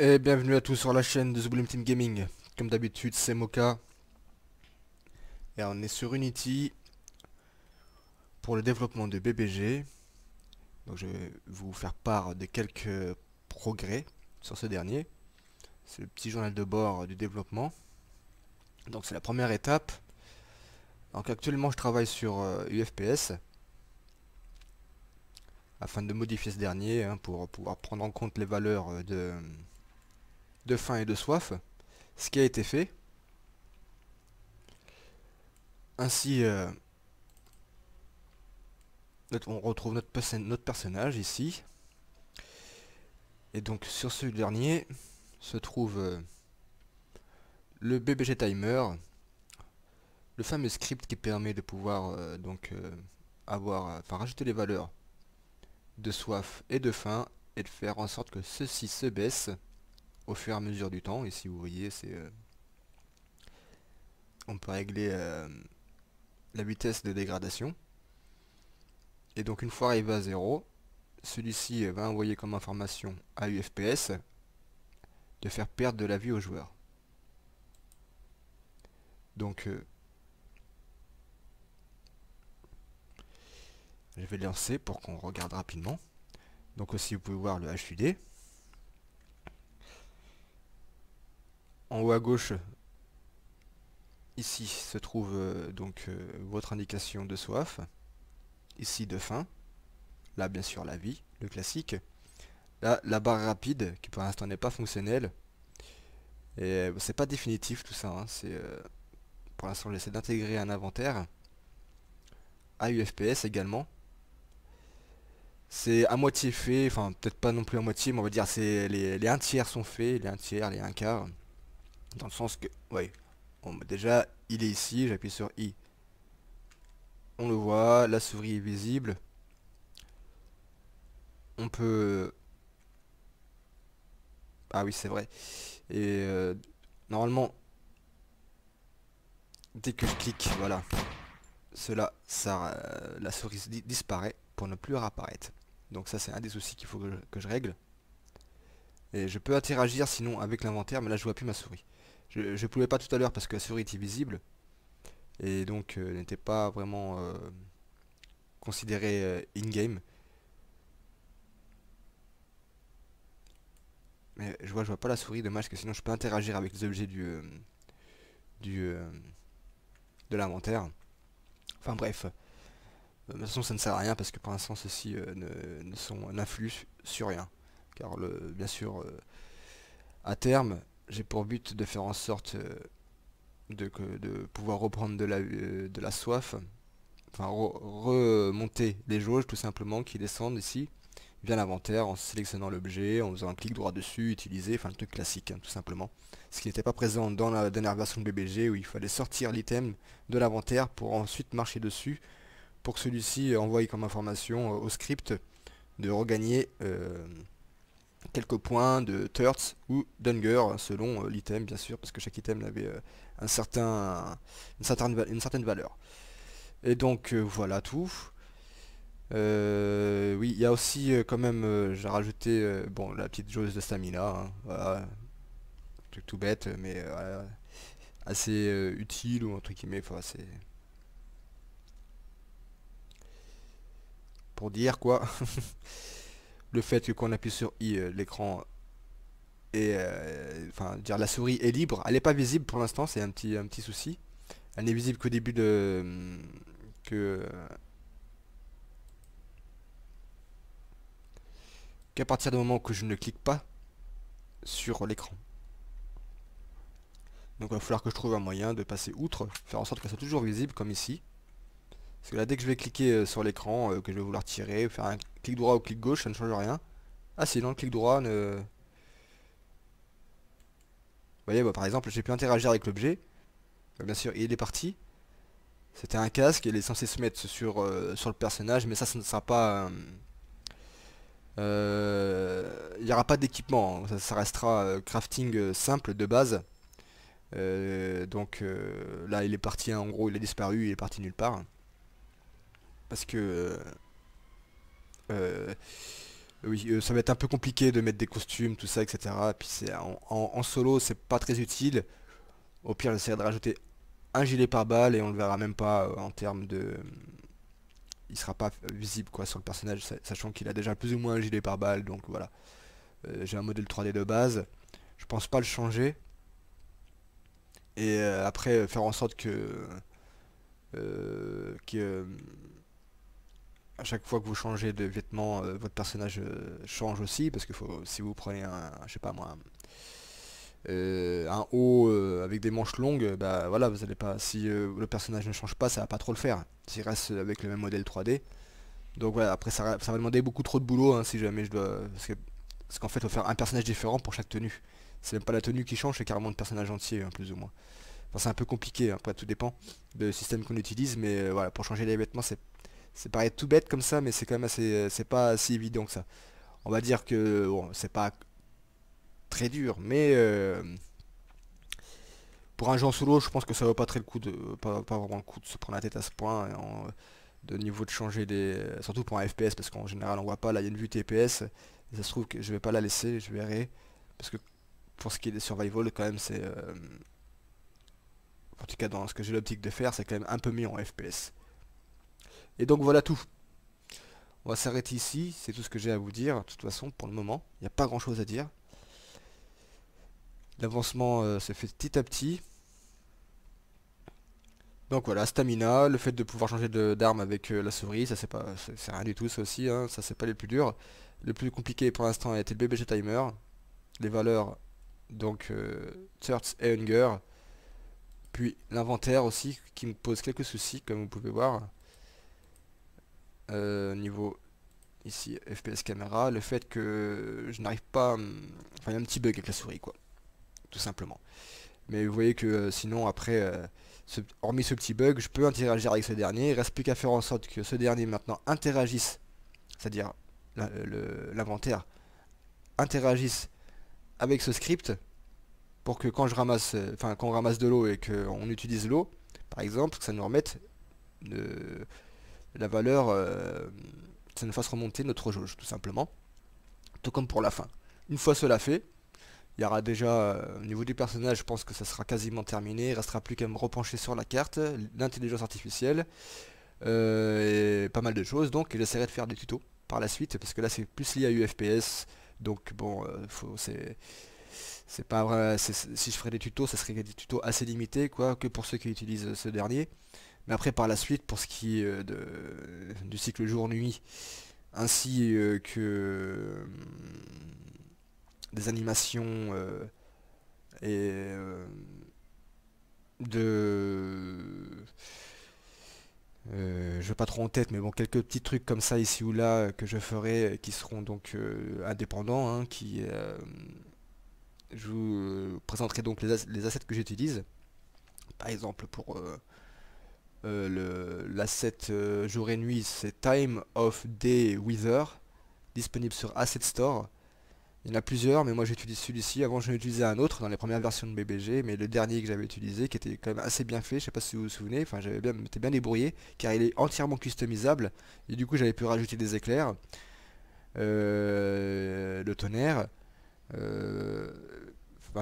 Et bienvenue à tous sur la chaîne de The Team Gaming. Comme d'habitude, c'est Mocha. Et on est sur Unity pour le développement de BBG. Donc je vais vous faire part de quelques progrès sur ce dernier. C'est le petit journal de bord du développement. Donc c'est la première étape. Donc actuellement je travaille sur UFPS euh, afin de modifier ce dernier hein, pour pouvoir prendre en compte les valeurs euh, de, de faim et de soif, ce qui a été fait. Ainsi, euh, on retrouve notre, personnage ici. Et donc sur ce dernier se trouve euh, le BBG Timer, le fameux script qui permet de pouvoir euh, donc avoir, enfin rajouter les valeurs de soif et de faim et de faire en sorte que ceci se baisse au fur et à mesure du temps. Ici, voyez c'est... Euh, on peut régler euh, la vitesse de dégradation. Et donc, une fois arrivé à 0, celui-ci euh, va envoyer comme information à UFPS de faire perdre de la vue au joueur. Donc, je vais lancer pour qu'on regarde rapidement. Donc aussi, vous pouvez voir le HUD. En haut à gauche, ici se trouve euh, donc euh, votre indication de soif, ici de faim, là bien sûr la vie, le classique, là la barre rapide qui pour l'instant n'est pas fonctionnelle, et euh, c'est pas définitif tout ça, hein. c'est pour l'instant essaie d'intégrer un inventaire, AUFPS également, c'est à moitié fait, enfin peut-être pas non plus à moitié, mais on va dire c'est les, les un tiers sont faits, les un tiers, les 1 quart, dans le sens que... Oui. Bah, déjà, il est ici, j'appuie sur I. On le voit, la souris est visible. On peut... Ah oui, c'est vrai. Et euh, normalement, dès que je clique, voilà, cela, ça, euh, la souris disparaît pour ne plus réapparaître. Donc ça, c'est un des soucis qu'il faut que je, que je règle. Et je peux interagir sinon avec l'inventaire, mais là, je vois plus ma souris. Je ne pouvais pas tout à l'heure parce que la souris était visible et donc euh, n'était pas vraiment euh, considérée euh, in-game. Mais je vois, je vois pas la souris, dommage que sinon je peux interagir avec les objets du, du de l'inventaire. Enfin bref, de toute façon ça ne sert à rien parce que pour l'instant ceux-ci ne, sont sur rien. Car le, bien sûr, à terme, j'ai pour but de faire en sorte euh, de, de pouvoir reprendre de la, euh, soif, enfin remonter les jauges tout simplement qui descendent ici via l'inventaire en sélectionnant l'objet, en faisant un clic droit dessus, utiliser, enfin le truc classique hein, tout simplement. Ce qui n'était pas présent dans la dernière version de BBG où il fallait sortir l'item de l'inventaire pour ensuite marcher dessus pour que celui-ci envoie comme information euh, au script de regagner quelques points de Turts ou Dunger selon euh, l'item bien sûr parce que chaque item avait euh, un certain, une, certaine, une certaine valeur. Et donc euh, voilà tout. oui, il y a aussi quand même, j'ai rajouté bon la petite jauge de stamina, hein, un truc tout bête, mais assez utile ou entre guillemets, enfin assez pour dire quoi. le fait que quand on appuie sur I, euh, l'écran et euh, enfin dire la souris est libre. Elle n'est pas visible pour l'instant, c'est un petit un petit souci. Elle n'est visible qu'au début de euh, que qu'à partir du moment que je ne clique pas sur l'écran. Donc il va falloir que je trouve un moyen de passer outre, faire en sorte qu'elle soit toujours visible comme ici. Parce que là, dès que je vais cliquer euh, sur l'écran, euh, que je vais vouloir tirer, faire un clic droit ou clic gauche, ça ne change rien. Ah si, non, le clic droit ne... Vous voyez, bah, par exemple, j'ai pu interagir avec l'objet. Bah, bien sûr, il est parti. C'était un casque, il est censé se mettre sur, euh, sur le personnage, mais ça, ça ne sera pas... Il n'y aura pas d'équipement, hein. ça, restera crafting simple de base. donc là, il est parti, hein. en gros, il est disparu, il est parti nulle part parce que euh, euh, oui, euh, ça va être un peu compliqué de mettre des costumes, tout ça, etc. puis c'est en, solo, c'est pas très utile. Au pire, j'essaierai de rajouter un gilet par balle et on le verra même pas en termes de. Il sera pas visible quoi sur le personnage, sachant qu'il a déjà plus ou moins un gilet par balle, donc voilà. J'ai un modèle 3D de base. Je pense pas le changer. Et après, faire en sorte que. que a chaque fois que vous changez de vêtements, euh, votre personnage euh, change aussi, parce que faut, si vous prenez un, je sais pas moi, un, euh, haut avec des manches longues, bah voilà, vous allez pas, si le personnage ne change pas, ça va pas trop le faire, s'il reste avec le même modèle 3D. Donc voilà, après ça, va demander beaucoup trop de boulot, hein, si jamais je dois, parce qu'en fait, il faut faire un personnage différent pour chaque tenue. C'est même pas la tenue qui change, c'est carrément le personnage entier, hein, plus ou moins. c'est un peu compliqué, hein, après tout dépend du système qu'on utilise, mais voilà, pour changer les vêtements, c'est c'est paraît tout bête comme ça, mais c'est quand même assez, euh, c'est pas si évident que ça. On va dire que bon, c'est pas très dur, mais euh, pour un sous solo, je pense que ça vaut pas très le coup de, pas, pas, vraiment le coup de se prendre la tête à ce point, de niveau de changer des, surtout pour un FPS, parce qu'en général on voit pas. la il y a vue TPS, ça se trouve que je vais pas la laisser, je verrai, parce que pour ce qui est des survival, quand même c'est euh, en tout cas dans ce que j'ai l'optique de faire, c'est quand même un peu mieux en FPS. Et donc voilà tout. On va s'arrêter ici, c'est tout ce que j'ai à vous dire. De toute façon, pour le moment, il n'y a pas grand chose à dire. L'avancement euh, s'est se fait petit à petit. Donc voilà, stamina, le fait de pouvoir changer d'arme avec euh, la souris, ça c'est pas c'est rien du tout ça aussi, hein. ça c'est pas les plus durs. Le plus compliqué pour l'instant a été le BBG Timer, les valeurs, donc euh, et Hunger, puis l'inventaire aussi qui me pose quelques soucis comme vous pouvez voir. Euh, niveau ici FPS caméra, le fait que je n'arrive pas, enfin il y a un petit bug avec la souris quoi, tout simplement. Mais vous voyez que euh, sinon après, euh, hormis ce petit bug, je peux interagir avec ce dernier, il reste plus qu'à faire en sorte que ce dernier maintenant interagisse, c'est-à-dire l'inventaire, interagisse avec ce script pour que quand je ramasse, enfin quand on ramasse de l'eau et qu'on utilise l'eau, par exemple, que ça nous remette de la valeur, euh, ça nous fasse remonter notre jauge, tout simplement. Tout comme pour la fin. Une fois cela fait, il y aura déjà, euh, au niveau du personnage, je pense que ça sera quasiment terminé. Il restera plus qu'à me repencher sur la carte, l'intelligence artificielle, euh, et pas mal de choses. Donc j'essaierai de faire des tutos par la suite, parce que là c'est plus lié à UFPS. Donc bon, c'est c'est pas vrai, si je ferais des tutos, ça serait des tutos assez limités, quoi, que pour ceux qui utilisent ce dernier. Mais après par la suite pour ce qui est euh, de, du cycle jour-nuit ainsi euh, que euh, des animations et de je veux pas trop en tête, mais bon, quelques petits trucs comme ça ici ou là que je ferai, qui seront donc indépendants, hein, qui je vous présenterai donc les assets que j'utilise. Par exemple, pour euh, l'asset euh, jour et nuit c'est Time of Day Wither disponible sur Asset Store il y en a plusieurs mais moi j'utilise celui-ci avant j'en utilisais un autre dans les premières versions de BBG mais le dernier que j'avais utilisé qui était quand même assez bien fait je sais pas si vous vous souvenez enfin j'avais bien bien débrouillé car il est entièrement customisable et du coup j'avais pu rajouter des éclairs euh, le tonnerre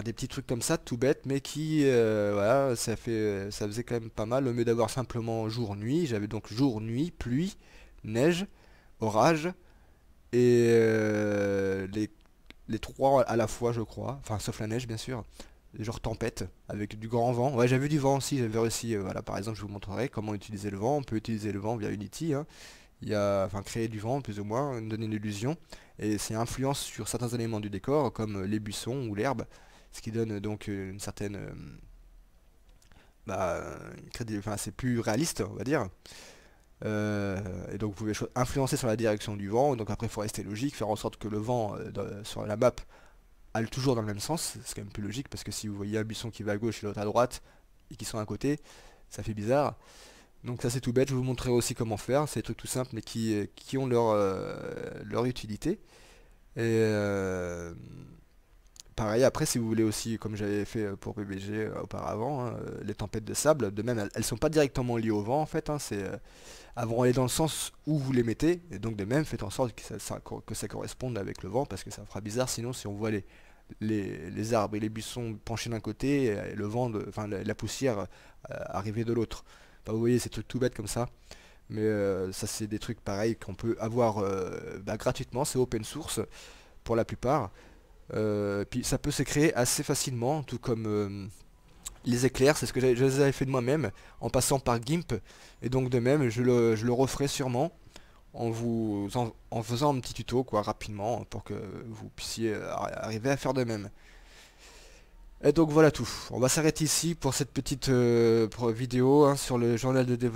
des petits trucs comme ça, tout bête, mais qui, euh, voilà, ça, fait, ça faisait quand même pas mal. Au mieux d'avoir simplement jour-nuit, j'avais donc jour-nuit, pluie, neige, orage, et euh, les, trois à la fois, je crois. Enfin, sauf la neige, bien sûr. Genre tempête, avec du grand vent. Ouais, j'avais vu du vent aussi, j'avais réussi. Euh, voilà, par exemple, je vous montrerai comment utiliser le vent. On peut utiliser le vent via Unity. Hein. Il y a, enfin, créer du vent, plus ou moins, donner une illusion, Et c'est influence sur certains éléments du décor, comme les buissons ou l'herbe ce qui donne euh, donc euh, une certaine... Euh, bah, enfin, c'est plus réaliste, on va dire. et donc vous pouvez influencer sur la direction du vent, donc après il faut rester logique, faire en sorte que le vent sur la map aille toujours dans le même sens, c'est quand même plus logique parce que si vous voyez un buisson qui va à gauche et l'autre à droite et qui sont à côté, ça fait bizarre. Donc ça c'est tout bête, je vous montrerai aussi comment faire, c'est des trucs tout simples mais qui, ont leur, leur utilité. Et pareil, après, si vous voulez aussi, comme j'avais fait euh, pour BBG euh, auparavant, hein, euh, les tempêtes de sable, de même, elles, ne sont pas directement liées au vent, en fait, hein, c'est... avant aller dans le sens où vous les mettez, et donc de même, faites en sorte que ça, corresponde avec le vent, parce que ça fera bizarre, sinon, si on voit les, les, arbres et les buissons penchés d'un côté et le vent, enfin la, poussière arriver de l'autre. vous voyez ces trucs tout bêtes comme ça. Mais ça c'est des trucs pareils qu'on peut avoir bah, gratuitement, c'est open source pour la plupart. Euh, puis ça peut se créer assez facilement, tout comme euh, les éclairs, c'est ce que je les fait de moi-même en passant par GIMP. Et donc de même, je le, je referai sûrement en vous en, faisant un petit tuto quoi rapidement pour que vous puissiez euh, arriver à faire de même. Et donc voilà tout. On va s'arrêter ici pour cette petite vidéo hein, sur le journal de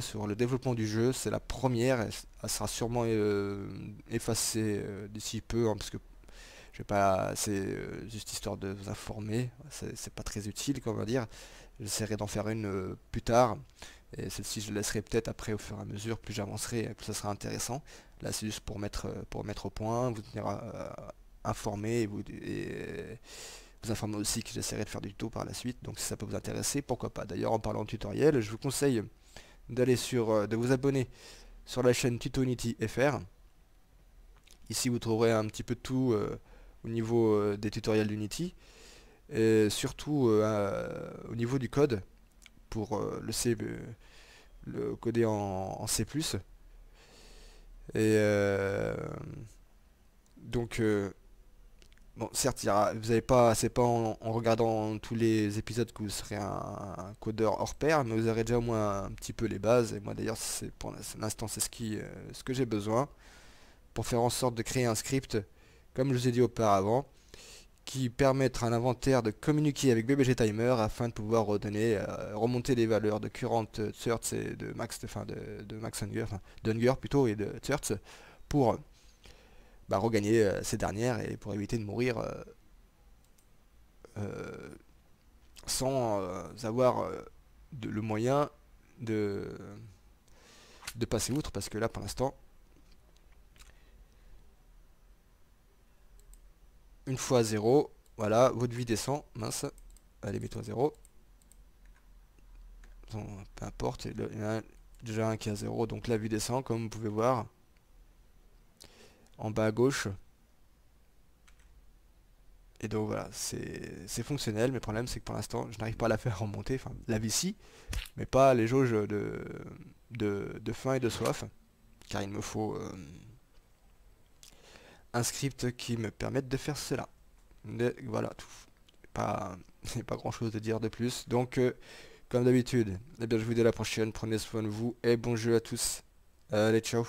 sur le développement du jeu. C'est la première, elle, sera sûrement effacée d'ici peu, hein, parce que je vais pas, c'est euh, juste histoire de vous informer, c'est pas très utile, on va dire. J'essaierai d'en faire une euh, plus tard, et celle-ci je laisserai peut-être après au fur et à mesure, plus j'avancerai, plus ça sera intéressant. Là c'est juste pour mettre, euh, pour mettre au point, vous tenir informé et vous, vous informer aussi que j'essaierai de faire du tuto par la suite, donc si ça peut vous intéresser, pourquoi pas. D'ailleurs en parlant de tutoriel, je vous conseille d'aller sur, de vous abonner sur la chaîne Tutonity FR. Ici vous trouverez un petit peu tout au niveau euh, des tutoriels d'Unity, et surtout euh, au niveau du code pour euh, le C, le coder en, C++. Et donc Bon, certes, vous n'avez pas, c'est pas en, regardant tous les épisodes que vous serez un, codeur hors pair, mais vous aurez déjà au moins un petit peu les bases. Et moi, d'ailleurs, c'est pour l'instant, c'est ce qui, ce que j'ai besoin pour faire en sorte de créer un script comme je vous ai dit auparavant, qui permettra à l'inventaire de communiquer avec BBG Timer afin de pouvoir euh, remonter les valeurs de current certs euh, e et de max, enfin de, de, max hunger, plutôt et de certs pour bah, regagner euh, ces dernières et pour éviter de mourir sans avoir le moyen de, de passer outre parce que là pour l'instant une fois à 0, voilà, votre vie descend, mince, allez, mets-toi à 0. peu importe, il y en a déjà un qui est à 0, donc la vie descend, comme vous pouvez voir, en bas à gauche. Et donc voilà, c'est fonctionnel, mais le problème c'est que pour l'instant, je n'arrive pas à la faire remonter, enfin, la vie si, mais pas les jauges de, faim et de soif, car il me faut... Euh, un script qui me permette de faire cela. voilà, tout. Pas, pas grand chose à dire de plus. Donc, euh, comme d'habitude, eh bien, je vous dis à la prochaine. Prenez soin de vous et bon jeu à tous. Allez, ciao